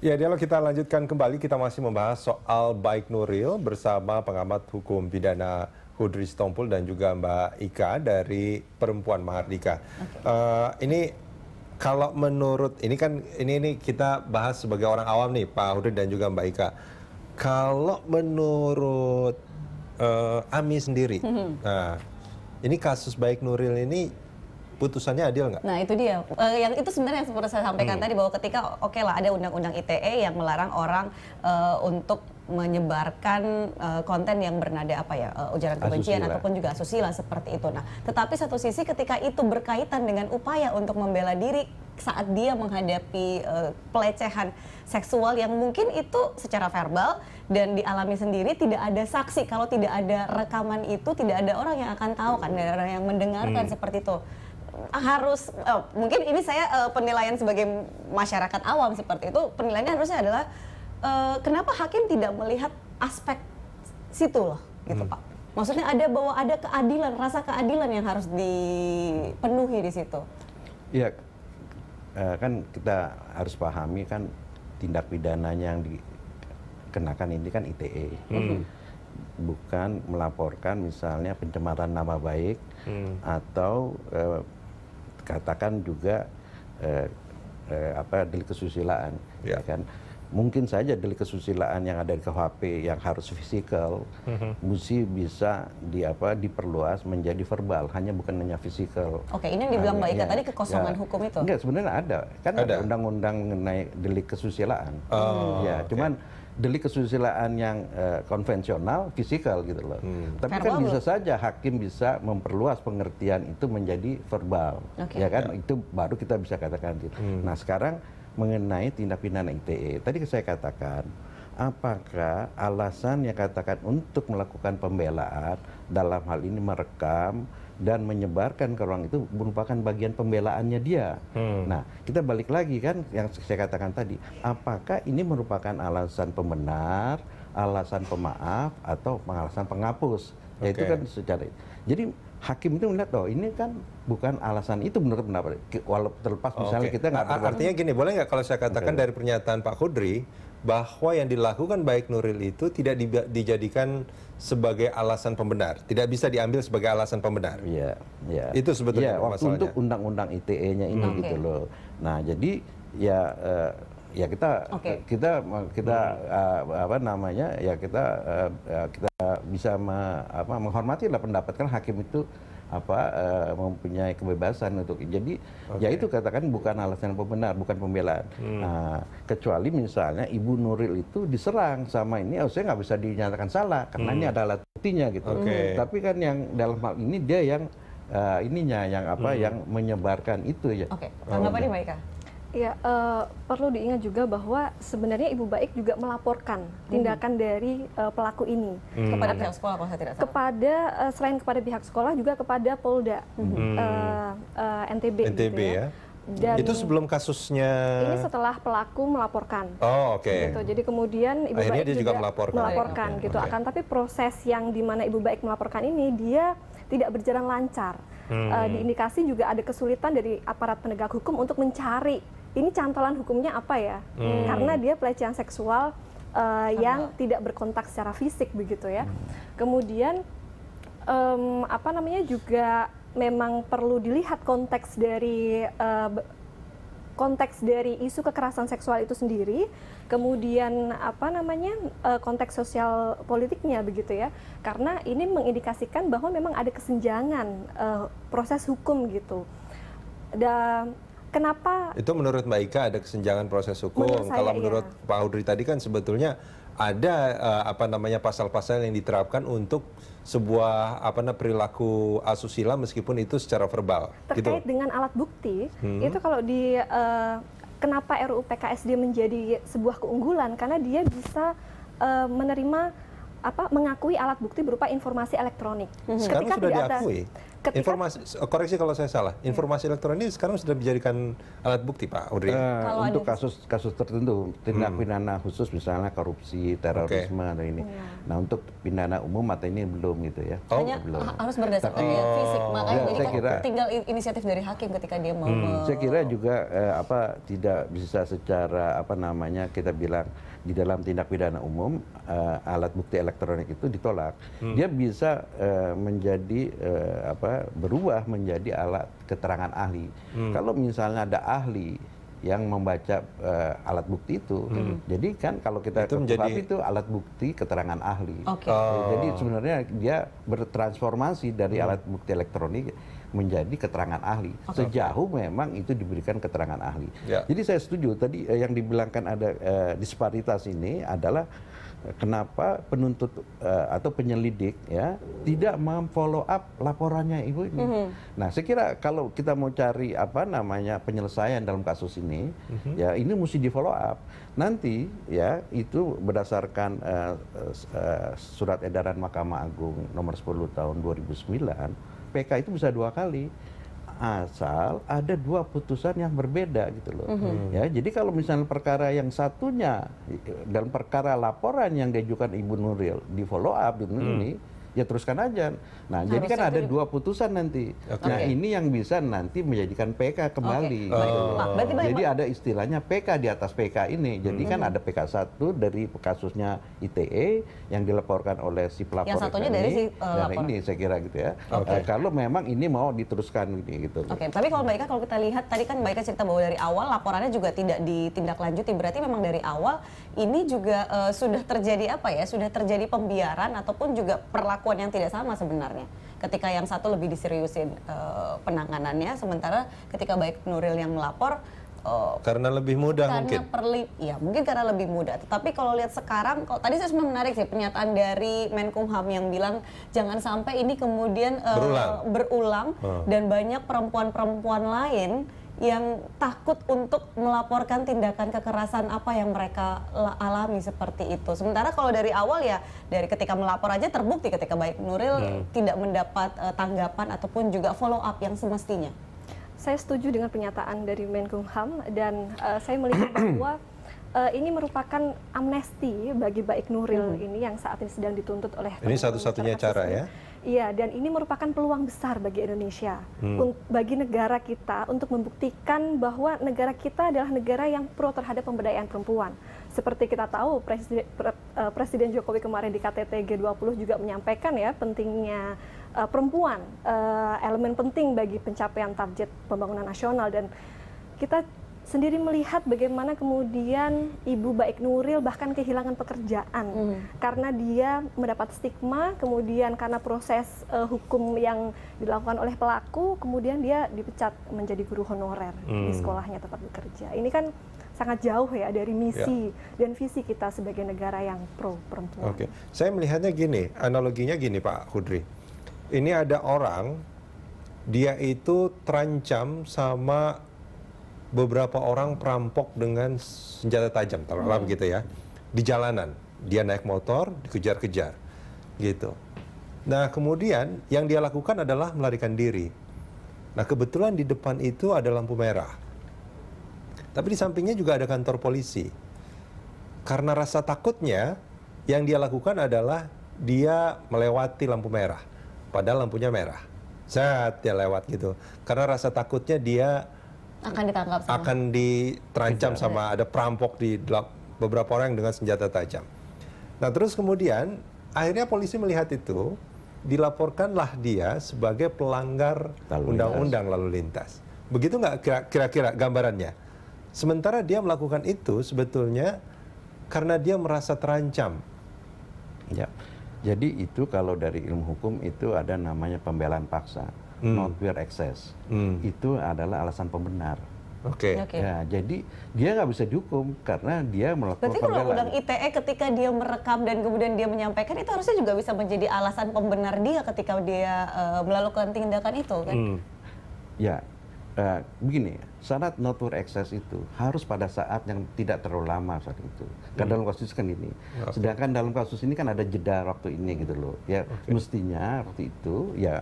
Ya, dialog kita lanjutkan kembali. Kita masih membahas soal Baik Nuril bersama pengamat hukum pidana Hudri Stompul dan juga Mbak Ika dari Perempuan Mahardika. Okay. Uh, eh, ini kalau menurut ini kan ini ini kita bahas sebagai orang awam nih Pak Hudri dan juga Mbak Ika. Kalau menurut uh, Ami sendiri, hmm. nah ini kasus Baik Nuril ini putusannya adil nggak? Nah itu dia. Uh, yang itu sebenarnya yang seperti saya sampaikan hmm. tadi bahwa ketika oke okay lah ada undang-undang ITE yang melarang orang uh, untuk menyebarkan uh, konten yang bernada apa ya uh, ujaran kebencian asusila. ataupun juga asusila seperti itu. Nah, tetapi satu sisi ketika itu berkaitan dengan upaya untuk membela diri saat dia menghadapi uh, pelecehan seksual yang mungkin itu secara verbal dan dialami sendiri tidak ada saksi kalau tidak ada rekaman itu tidak ada orang yang akan tahu kan orang yang mendengarkan hmm. seperti itu harus uh, mungkin ini saya uh, penilaian sebagai masyarakat awam seperti itu penilaiannya harusnya adalah uh, kenapa hakim tidak melihat aspek situ loh gitu hmm. pak maksudnya ada bahwa ada keadilan rasa keadilan yang harus dipenuhi di situ iya uh, kan kita harus pahami kan tindak pidananya yang dikenakan ini kan ITE hmm. bukan melaporkan misalnya pencemaran nama baik hmm. atau uh, dikatakan juga eh, eh, apa delik kesusilaan ya. ya. kan mungkin saja delik kesusilaan yang ada di KUHP yang harus fisikal mm-hmm. mesti bisa di apa diperluas menjadi verbal hanya bukan hanya fisikal. Oke, ini yang dibilang Mbak Ika tadi ya. kekosongan ya, hukum itu. Enggak, sebenarnya ada. Kan ada undang-undang mengenai delik kesusilaan. Oh, ya, cuman delik kesusilaan yang uh, konvensional fisikal gitu loh. Hmm. Tapi kan verbal kan bisa loh. saja hakim bisa memperluas pengertian itu menjadi verbal. Okay. Ya kan ya. itu baru kita bisa katakan gitu. Hmm. Nah, sekarang mengenai tindak pidana ITE. Tadi saya katakan apakah alasan yang katakan untuk melakukan pembelaan dalam hal ini merekam dan menyebarkan ke ruang itu merupakan bagian pembelaannya dia. Hmm. Nah, kita balik lagi kan yang saya katakan tadi, apakah ini merupakan alasan pembenar, alasan pemaaf atau alasan penghapus? Ya itu kan secara. Jadi hakim itu melihat oh ini kan bukan alasan itu menurut pendapat. Walaupun terlepas misalnya okay. kita nggak artinya gini boleh nggak kalau saya katakan okay. dari pernyataan Pak Kudri bahwa yang dilakukan baik Nuril itu tidak di, dijadikan sebagai alasan pembenar, tidak bisa diambil sebagai alasan pembenar. Iya, iya. Itu sebetulnya ya, masalahnya. untuk undang-undang ITE-nya ini hmm. gitu loh. Nah, jadi ya uh, ya kita okay. kita kita uh, apa namanya? ya kita uh, kita bisa me, apa, menghormati lah pendapatkan hakim itu apa uh, mempunyai kebebasan untuk jadi okay. ya itu katakan bukan alasan pembenar bukan pembelaan hmm. nah, kecuali misalnya Ibu Nuril itu diserang sama ini oh saya nggak bisa dinyatakan salah karena hmm. ini adalah buktinya gitu okay. tapi kan yang dalam hal ini dia yang uh, ininya yang apa hmm. yang menyebarkan itu ya oke okay. tanggapannya mereka? Ya. Maika Ya, uh, perlu diingat juga bahwa sebenarnya ibu baik juga melaporkan hmm. tindakan dari uh, pelaku ini hmm. kepada pihak sekolah kalau saya tidak salah. Kepada uh, selain kepada pihak sekolah juga kepada Polda hmm. uh, uh, NTB. NTB gitu ya. ya. Dan itu sebelum kasusnya ini setelah pelaku melaporkan. Oh oke. Okay. Gitu. Jadi kemudian ibu Akhirnya baik dia juga, melaporkan, melaporkan okay. gitu. Okay. Akan tapi proses yang di mana ibu baik melaporkan ini dia tidak berjalan lancar. Hmm. Uh, diindikasi juga ada kesulitan dari aparat penegak hukum untuk mencari ini cantolan hukumnya apa ya? Hmm. Karena dia pelecehan seksual uh, yang tidak berkontak secara fisik begitu ya. Hmm. Kemudian um, apa namanya juga memang perlu dilihat konteks dari uh, konteks dari isu kekerasan seksual itu sendiri, kemudian apa namanya eh, konteks sosial politiknya begitu ya, karena ini mengindikasikan bahwa memang ada kesenjangan uh, proses hukum gitu. Da, Kenapa? Itu menurut Mbak Ika ada kesenjangan proses hukum. Menurut saya, Kalau iya. menurut iya. Pak Audrey tadi kan sebetulnya ada uh, apa namanya pasal-pasal yang diterapkan untuk sebuah apa namanya perilaku asusila meskipun itu secara verbal. Gitu. Terkait gitu. dengan alat bukti hmm. itu kalau di uh, kenapa RUU PKS dia menjadi sebuah keunggulan karena dia bisa uh, menerima apa mengakui alat bukti berupa informasi elektronik. Hmm. Ketika Sekarang sudah diakui ketika informasi koreksi kalau saya salah hmm. informasi hmm. elektronik sekarang sudah dijadikan alat bukti pak Audrey uh, untuk kasus kasus tertentu tindak hmm. pidana khusus misalnya korupsi terorisme okay. atau ini hmm. nah untuk pidana umum mata ini belum gitu ya oh. hanya belum. harus berdasarkan ya, oh. fisik makanya ya, jadi kan kira, tinggal inisiatif dari hakim ketika dia mau hmm. saya kira juga eh, apa tidak bisa secara apa namanya kita bilang di dalam tindak pidana umum eh, alat bukti elektronik itu ditolak. Hmm. Dia bisa eh, menjadi eh, apa berubah menjadi alat keterangan ahli. Hmm. Kalau misalnya ada ahli yang membaca uh, alat bukti itu. Hmm. Jadi kan kalau kita itu menjadi... itu alat bukti keterangan ahli. Okay. Oh. Jadi sebenarnya dia bertransformasi dari hmm. alat bukti elektronik menjadi keterangan ahli okay. sejauh memang itu diberikan keterangan ahli. Yeah. Jadi saya setuju tadi eh, yang dibilangkan ada eh, disparitas ini adalah eh, kenapa penuntut eh, atau penyelidik ya tidak memfollow up laporannya ibu ini. Mm -hmm. Nah, saya kira kalau kita mau cari apa namanya penyelesaian dalam kasus ini, mm -hmm. ya ini mesti di follow up. Nanti ya itu berdasarkan uh, uh, surat edaran Mahkamah Agung nomor 10 tahun 2009 PK itu bisa dua kali asal ada dua putusan yang berbeda gitu loh. Mm-hmm. Ya, jadi kalau misalnya perkara yang satunya dan perkara laporan yang diajukan Ibu Nuril di follow up mm. ini ya teruskan aja. Nah, Harusnya jadi kan ada dua putusan nanti. Okay. Nah, ini yang bisa nanti menjadikan PK kembali. Okay. Oh. jadi ada istilahnya PK di atas PK ini. Jadi kan hmm. kan ada PK satu dari kasusnya ITE yang dilaporkan oleh si pelapor yang satunya dari si uh, eh, dari ini saya kira gitu ya. Okay. Uh, eh, kalau memang ini mau diteruskan gitu. Oke, okay. tapi kalau Mbak Ika kalau kita lihat tadi kan Mbak Ika cerita bahwa dari awal laporannya juga tidak ditindaklanjuti. Berarti memang dari awal ini juga uh, sudah terjadi apa ya? Sudah terjadi pembiaran ataupun juga perlakuan perlakuan yang tidak sama sebenarnya ketika yang satu lebih diseriusin uh, penanganannya sementara ketika baik Nuril yang melapor uh, karena lebih mudah karena mungkin perli ya mungkin karena lebih mudah tetapi kalau lihat sekarang kalau tadi saya menarik sih pernyataan dari Menkumham yang bilang jangan sampai ini kemudian uh, berulang, berulang hmm. dan banyak perempuan-perempuan lain yang takut untuk melaporkan tindakan kekerasan apa yang mereka alami seperti itu. Sementara kalau dari awal ya dari ketika melapor aja terbukti ketika baik Nuril hmm. tidak mendapat uh, tanggapan ataupun juga follow up yang semestinya. Saya setuju dengan pernyataan dari Menkumham dan uh, saya melihat bahwa uh, ini merupakan amnesti bagi Baik Nuril hmm. ini yang saat ini sedang dituntut oleh Ini satu-satunya cara ya Iya, dan ini merupakan peluang besar bagi Indonesia, hmm. bagi negara kita untuk membuktikan bahwa negara kita adalah negara yang pro terhadap pemberdayaan perempuan. Seperti kita tahu, Presiden, eh, Presiden Jokowi kemarin di KTT G20 juga menyampaikan ya pentingnya eh, perempuan, eh, elemen penting bagi pencapaian target pembangunan nasional dan kita sendiri melihat bagaimana kemudian Ibu Baik Nuril bahkan kehilangan pekerjaan mm. karena dia mendapat stigma, kemudian karena proses uh, hukum yang dilakukan oleh pelaku, kemudian dia dipecat menjadi guru honorer mm. di hmm. sekolahnya tempat bekerja. Ini kan sangat jauh ya dari misi yeah. dan visi kita sebagai negara yang pro perempuan. Oke, okay. saya melihatnya gini, analoginya gini Pak Hudri. Ini ada orang, dia itu terancam sama beberapa orang perampok dengan senjata tajam, terlalu hmm. begitu ya, di jalanan. Dia naik motor, dikejar-kejar, gitu. Nah, kemudian yang dia lakukan adalah melarikan diri. Nah, kebetulan di depan itu ada lampu merah. Tapi di sampingnya juga ada kantor polisi. Karena rasa takutnya, yang dia lakukan adalah dia melewati lampu merah. Padahal lampunya merah. Zat, dia lewat gitu. Karena rasa takutnya dia akan ditangkap sama. akan diterancam sama ada perampok di beberapa orang dengan senjata tajam. Nah terus kemudian akhirnya polisi melihat itu dilaporkanlah dia sebagai pelanggar undang-undang lalu lintas. Begitu nggak kira-kira gambarannya? Sementara dia melakukan itu sebetulnya karena dia merasa terancam. Ya. Jadi itu kalau dari ilmu hukum itu ada namanya pembelaan paksa hmm. non peer access hmm. itu adalah alasan pembenar. Oke. Okay. Okay. Ya, jadi dia nggak bisa dihukum karena dia melakukan Berarti kalau undang ITE ketika dia merekam dan kemudian dia menyampaikan itu harusnya juga bisa menjadi alasan pembenar dia ketika dia uh, melakukan tindakan itu kan? Hmm. Ya, uh, begini, syarat notur access itu harus pada saat yang tidak terlalu lama saat itu. Kan hmm. dalam kasus kan ini. Okay. Sedangkan dalam kasus ini kan ada jeda waktu ini gitu loh. Ya, okay. mestinya waktu itu ya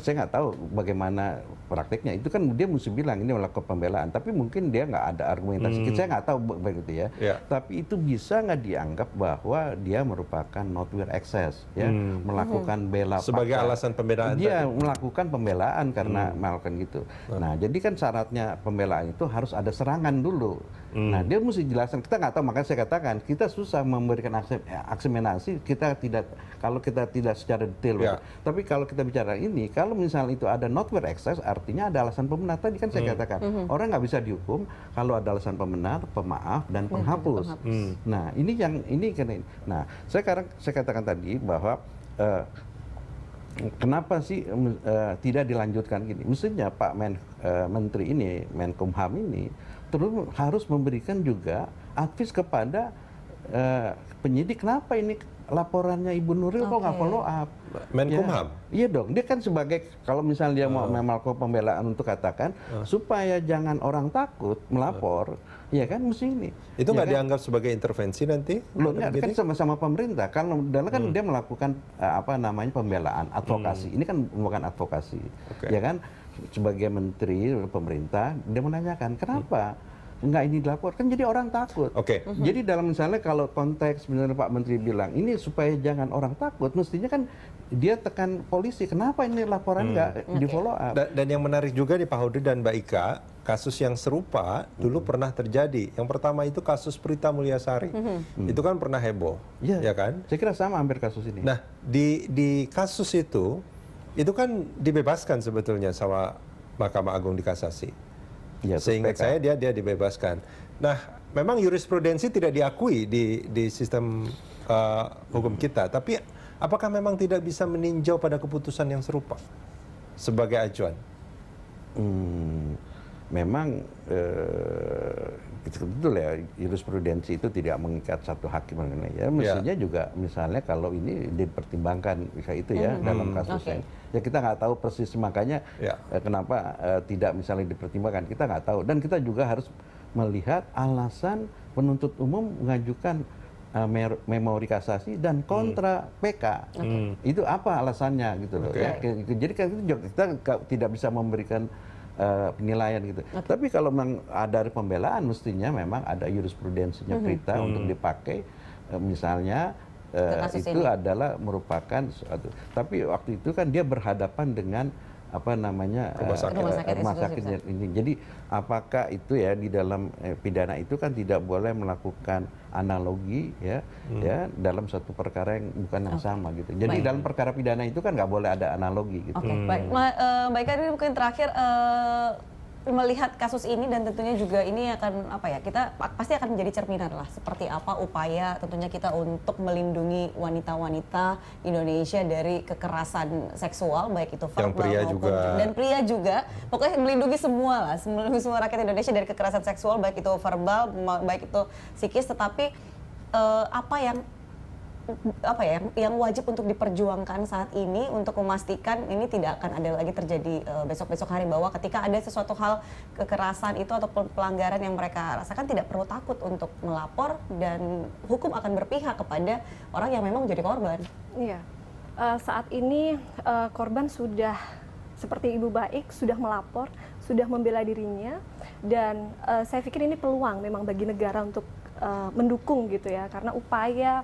saya nggak tahu bagaimana prakteknya itu kan dia mesti bilang ini melakukan pembelaan tapi mungkin dia nggak ada argumentasi hmm. saya nggak tahu begitu ya yeah. tapi itu bisa nggak dianggap bahwa dia merupakan not wear excess, ya hmm. melakukan hmm. bela sebagai pakai. alasan pembelaan dia tadi. melakukan pembelaan karena hmm. melakukan gitu hmm. Nah. nah jadi kan syaratnya pembelaan itu harus ada serangan dulu hmm. nah dia mesti jelaskan kita nggak tahu makanya saya katakan kita susah memberikan eh, aksemenasi kita tidak kalau kita tidak secara detail yeah. tapi kalau kita bicara ini kalau misalnya itu ada not fair access, artinya ada alasan pemenar Tadi kan saya hmm. katakan, hmm. hmm. orang nggak bisa dihukum kalau ada alasan pemenar, pemaaf, dan hmm, penghapus. Hmm. Nah, ini yang ini kena. ini. Nah, saya sekarang saya katakan tadi bahwa uh, kenapa sih uh, tidak dilanjutkan gini? Mestinya Pak Men, uh, Menteri ini, Menkumham ini, terus harus memberikan juga advis kepada uh, penyidik kenapa ini laporannya Ibu Nuril okay. kok nggak follow up? Menkumham? Ya, iya dong, dia kan sebagai kalau misalnya dia uh. mau ah. memalko pembelaan untuk katakan uh. supaya jangan orang takut melapor, uh. ya kan mesti ini. Itu ya nggak ya kan? dianggap sebagai intervensi nanti? Loh, enggak, kan sama-sama pemerintah. kan, dan kan hmm. dia melakukan eh, apa namanya pembelaan, advokasi. Hmm. Ini kan bukan advokasi, okay. ya kan? Sebagai menteri pemerintah, dia menanyakan kenapa? Hmm nggak ini dilaporkan kan jadi orang takut. Oke. Okay. Jadi mhm. dalam misalnya kalau konteks benar Pak Menteri bilang ini supaya jangan orang takut, mestinya kan dia tekan polisi. Kenapa ini laporan hmm. nggak hmm. di follow up? Dan, dan yang menarik juga di Pak Hudi dan Mbak Ika, kasus yang serupa dulu hmm. pernah terjadi. Yang pertama itu kasus Prita Mulyasari. Mhm. Hmm. Itu kan pernah heboh, ya. ya kan? Saya kira sama hampir kasus ini. Nah, di di kasus itu itu kan dibebaskan sebetulnya sama Mahkamah Agung di kasasi. Ya, PK. saya dia dia dibebaskan. Nah, memang jurisprudensi tidak diakui di di sistem uh, hukum kita, tapi apakah memang tidak bisa meninjau pada keputusan yang serupa sebagai acuan? Hmm memang eh, betul ya jurisprudensi itu tidak mengikat satu hakim mengenai ya, ya. mestinya yeah. juga misalnya kalau ini dipertimbangkan bisa itu ya mm dalam hmm. kasus okay. ya kita nggak tahu persis makanya yeah. Ya. kenapa eh, tidak misalnya dipertimbangkan kita nggak tahu dan kita juga harus melihat alasan penuntut umum mengajukan uh, memori kasasi dan kontra mm. PK. Itu apa alasannya gitu loh. Okay. Ya. Jadi gitu kita, kita tidak bisa memberikan Eh, penilaian gitu. Okay. Tapi kalau memang ada pembelaan mestinya memang ada jurisprudensinya mm-hmm. berita mm -hmm. untuk dipakai eh, misalnya eh, itu ini. adalah merupakan suatu tapi waktu itu kan dia berhadapan dengan apa namanya eh, rumah sakit, rumah ini. Jadi apakah itu ya di dalam eh, pidana itu kan tidak boleh melakukan analogi ya hmm. ya dalam satu perkara yang bukan yang okay. sama gitu. Jadi baik. dalam perkara pidana itu kan nggak boleh ada analogi gitu. Oke, okay, hmm. baik. Ma, uh, eh, baik, ini mungkin terakhir uh, melihat kasus ini dan tentunya juga ini akan apa ya kita pasti akan menjadi cerminan lah seperti apa upaya tentunya kita untuk melindungi wanita-wanita Indonesia dari kekerasan seksual baik itu verbal maupun juga. dan pria juga pokoknya melindungi semua lah melindungi semua rakyat Indonesia dari kekerasan seksual baik itu verbal baik itu psikis tetapi eh, apa yang apa ya yang wajib untuk diperjuangkan saat ini untuk memastikan ini tidak akan ada lagi terjadi eh, besok-besok hari bahwa ketika ada sesuatu hal kekerasan itu atau pelanggaran yang mereka rasakan tidak perlu takut untuk melapor dan hukum akan berpihak kepada orang yang memang menjadi korban. Iya. Uh, saat ini uh, korban sudah seperti ibu baik sudah melapor, sudah membela dirinya dan uh, saya pikir ini peluang memang bagi negara untuk uh, mendukung gitu ya karena upaya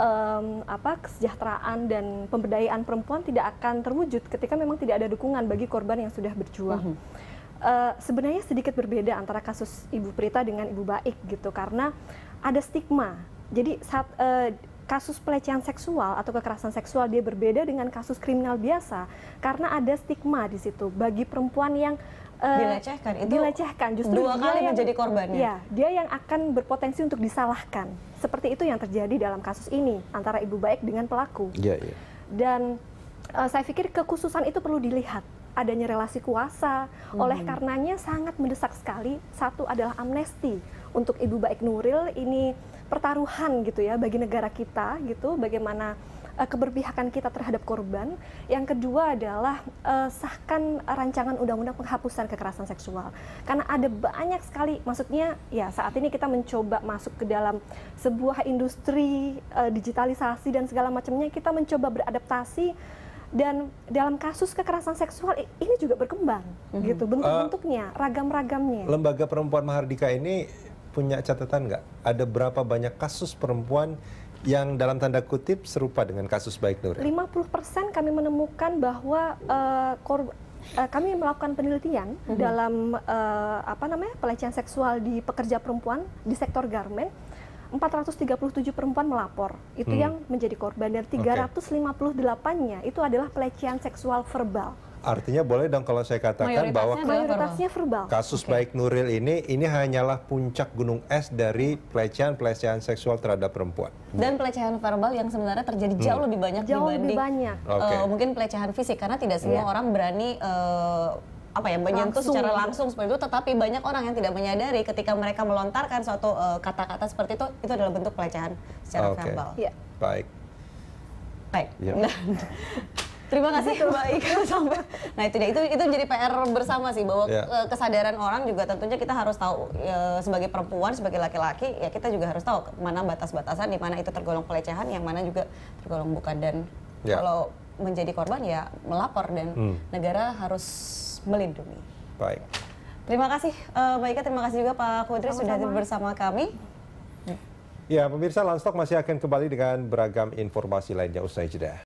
um, apa kesejahteraan dan pemberdayaan perempuan tidak akan terwujud ketika memang tidak ada dukungan bagi korban yang sudah berjuang. Mm -hmm. Uh, sebenarnya sedikit berbeda antara kasus Ibu Prita dengan Ibu Baik gitu karena ada stigma. Jadi saat uh, kasus pelecehan seksual atau kekerasan seksual dia berbeda dengan kasus kriminal biasa karena ada stigma di situ bagi perempuan yang uh, dilecehkan itu dilecehkan justru dua kali yang, menjadi korbannya. Ya, dia yang akan berpotensi untuk disalahkan seperti itu yang terjadi dalam kasus ini antara ibu baik dengan pelaku. Yeah, yeah. Dan uh, saya pikir kekhususan itu perlu dilihat adanya relasi kuasa. Hmm. Oleh karenanya sangat mendesak sekali satu adalah amnesti untuk Ibu Baik Nuril ini pertaruhan gitu ya bagi negara kita gitu bagaimana Eh, keberpihakan kita terhadap korban. Yang kedua adalah uh, sahkan rancangan undang-undang penghapusan kekerasan seksual. Karena ada banyak sekali, maksudnya ya saat ini kita mencoba masuk ke dalam sebuah industri uh, digitalisasi dan segala macamnya, kita mencoba beradaptasi dan dalam kasus kekerasan seksual ini juga berkembang mm-hmm. gitu bentuk-bentuknya uh, ragam-ragamnya lembaga perempuan Mahardika ini punya catatan nggak ada berapa banyak kasus perempuan yang dalam tanda kutip serupa dengan kasus baik Nuril? 50% kami menemukan bahwa uh, kor eh, kami melakukan penelitian mm -hmm. dalam uh, apa namanya pelecehan seksual di pekerja perempuan di sektor garmen 437 perempuan melapor itu hmm. yang menjadi korban dan 358-nya okay. itu adalah pelecehan seksual verbal. Artinya boleh dong kalau saya katakan bahwa Kasus okay. baik Nuril ini ini hanyalah puncak gunung es dari pelecehan-pelecehan seksual terhadap perempuan. Dan pelecehan verbal yang sebenarnya terjadi jauh hmm. lebih banyak jauh dibanding lebih banyak. Eh, okay. mungkin pelecehan fisik karena tidak semua yeah. orang berani uh, apa ya menyentuh langsung. secara langsung seperti itu tetapi banyak orang yang tidak menyadari ketika mereka melontarkan suatu eh, kata-kata uh, seperti itu itu adalah bentuk pelecehan secara okay. verbal. Yeah. Baik. Baik. Yeah. Iya. Terima kasih itu baik sampai. Nah itu dia itu itu menjadi PR bersama sih bahwa yeah. Iya. kesadaran orang juga tentunya kita harus tahu ya, sebagai perempuan sebagai laki-laki ya kita juga harus tahu mana batas-batasan di mana itu tergolong pelecehan yang mana juga tergolong bukan dan yeah. kalau menjadi korban ya melapor dan hmm. negara harus melindungi. Baik. Terima kasih eh, Mbak Ika, terima kasih juga Pak Kudri sudah bersama kami. Ya, pemirsa Lanstok masih akan kembali dengan beragam informasi lainnya usai jeda.